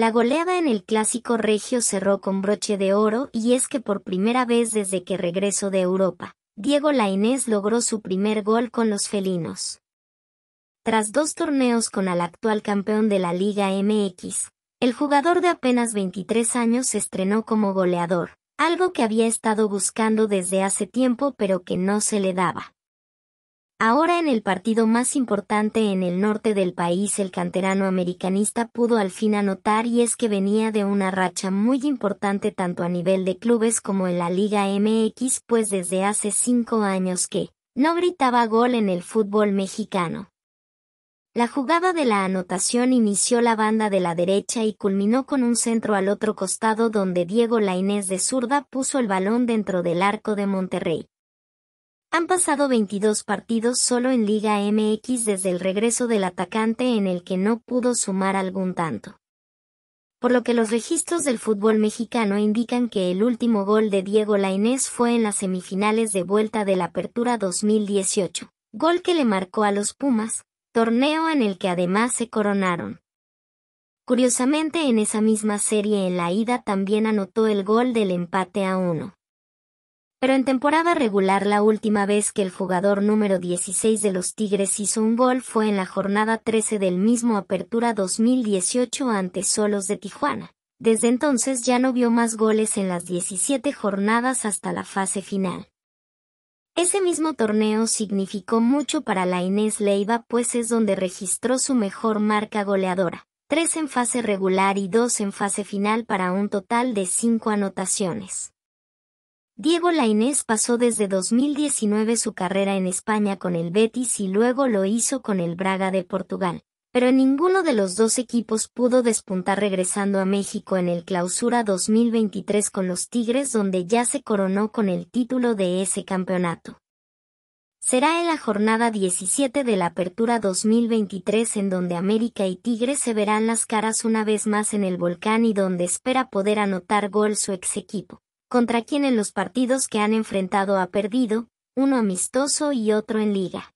La goleada en el clásico regio cerró con broche de oro y es que por primera vez desde que regresó de Europa, Diego Lainez logró su primer gol con los felinos. Tras dos torneos con al actual campeón de la Liga MX, el jugador de apenas 23 años se estrenó como goleador, algo que había estado buscando desde hace tiempo pero que no se le daba. Ahora en el partido más importante en el norte del país el canterano americanista pudo al fin anotar y es que venía de una racha muy importante tanto a nivel de clubes como en la Liga MX pues desde hace cinco años que no gritaba gol en el fútbol mexicano. La jugada de la anotación inició la banda de la derecha y culminó con un centro al otro costado donde Diego Lainez de zurda puso el balón dentro del arco de Monterrey. Han pasado 22 partidos solo en Liga MX desde el regreso del atacante en el que no pudo sumar algún tanto. Por lo que los registros del fútbol mexicano indican que el último gol de Diego Lainés fue en las semifinales de vuelta de la Apertura 2018, gol que le marcó a los Pumas, torneo en el que además se coronaron. Curiosamente en esa misma serie en la ida también anotó el gol del empate a uno. Pero en temporada regular la última vez que el jugador número 16 de los Tigres hizo un gol fue en la jornada 13 del mismo Apertura 2018 ante Solos de Tijuana. Desde entonces ya no vio más goles en las 17 jornadas hasta la fase final. Ese mismo torneo significó mucho para la Inés Leiva pues es donde registró su mejor marca goleadora, tres en fase regular y dos en fase final para un total de cinco anotaciones. Diego Lainez pasó desde 2019 su carrera en España con el Betis y luego lo hizo con el Braga de Portugal, pero ninguno de los dos equipos pudo despuntar regresando a México en el Clausura 2023 con los Tigres donde ya se coronó con el título de ese campeonato. Será en la jornada 17 de la Apertura 2023 en donde América y Tigres se verán las caras una vez más en el volcán y donde espera poder anotar gol su ex equipo contra quien en los partidos que han enfrentado ha perdido, uno amistoso y otro en liga.